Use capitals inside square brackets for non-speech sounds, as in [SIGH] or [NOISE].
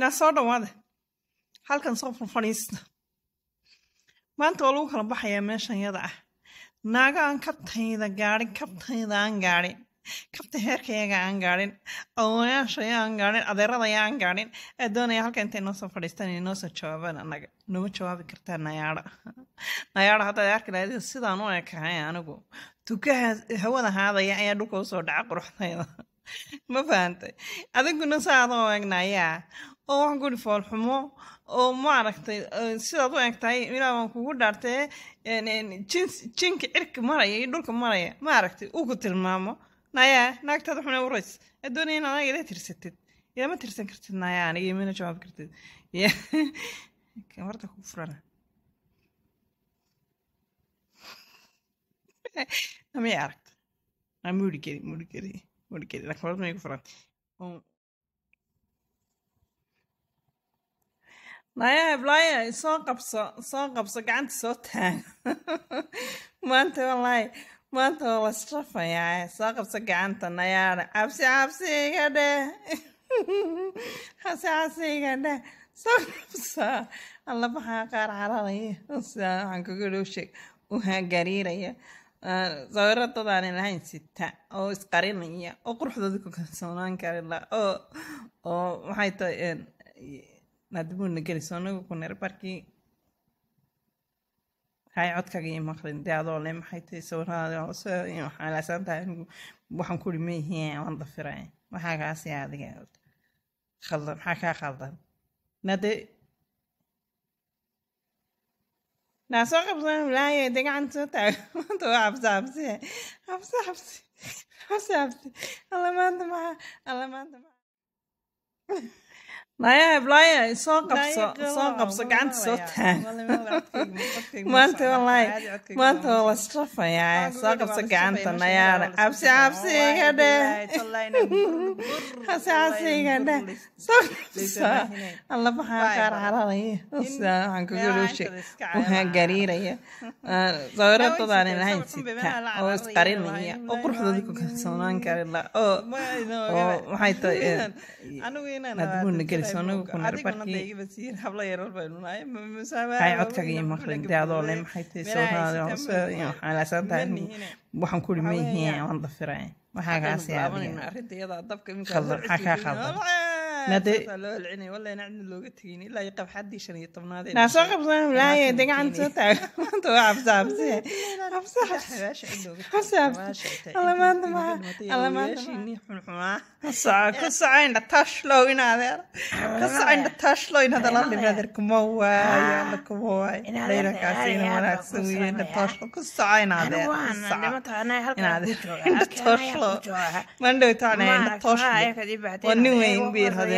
naa soo dhawaade halkan soo fadfadhiista maanta waa lagu kala baxayaa meeshan yada ah naagaan kabtayda gaadhin kabtayda aan gaadhin kabta heerkayaga aan gaadhin awoonaashaya aan gaadhin adeeradaya aan gaadhin ee doonaya halka intay noo soo fadhiistaan inay noo soo jawaabaan annaga nooma jawaabi kartaa nayaadha [LAUGHS] nayaadha haddaad arki lahayd sidaan u ekahay anigu tukaha hawada haadaya ayaa dhulka usoo dhaca quruxdayda [LAUGHS] ma fahantay adinkuna saadoo u egna oo wax guri foolxumo oo maaragtay eh, sidaad u egtahay ilaabaan kugu dhaartee eh, jinka cirka maraya iyo dhulka maraya ma aragtay tilmaamo nayaa naagtaada xuna u rays adoonaya in adaga ila tirsatid ilama tirsan kartid nayaa aniga mana jawaab kartid kamarta [LAUGHS] ku furana [LAUGHS] amay aragta muuri geli Moet ik dat wordt mij gevraagd. Om... naya heblaya soo qabso soo qabso gacanta soo taag maanta walahi maanta waa lasrafayaa soo qabso gacanta nayaana cabsi cabsi iga dheh cabsi cabsi iga dheh soo qabso allabahaa qaar cararaya sidaa waxaan kugu dhow sheeg u haagariiraya sawiro dad lahayn sita oo isqarinaya oo quruxdooda ku kalsoonaan karila oo oo maxay tahay nadbuuna geliso anagu ku ner barkii hay codkaga iyo maqlin dee adoo le maxay tahay sawiraada anigu waxaan kuri ma waan dafiray maxaa kaasi adiga maxaa kaa khaldan na ناصور بسم الله يا دقي عنت من تو اب زعابسي اب زعابسي اب زعابسي الله soo qabso gacanta soo taag maanta walaahi maanta waa la israfayaa soo qabso gacanta nayaana cabsi cabsi iga dheh cabsi cabsi iga dheh soo qabso alla maxaa qaarcararaya waxaan kugu rushe waxaan gariiraya sawiro dadaanin ahayn sita oo isqarinaya oo quruxdooda ku kalsoonaan karila oo waxay tahay adbuuna gelis codkaga iyo maqlin daadoo le maxay tahay sawraadwaxaan kuri ma yihiin waan dafirayn waxaa kaas yaabaa naasoo qabsanay dagacanta maanta waa cabse cabseku socaynha taashlow inadeer ku socaynha taashlow inada la dhibadeer kuma waayo alla ah. kuma waayo dhayrankaasina wanaagsan weeye dhatoosho ku socaynadeer inadeer indhatoosho mandhow tacnay indhatoosho waa nin weyn biirhadee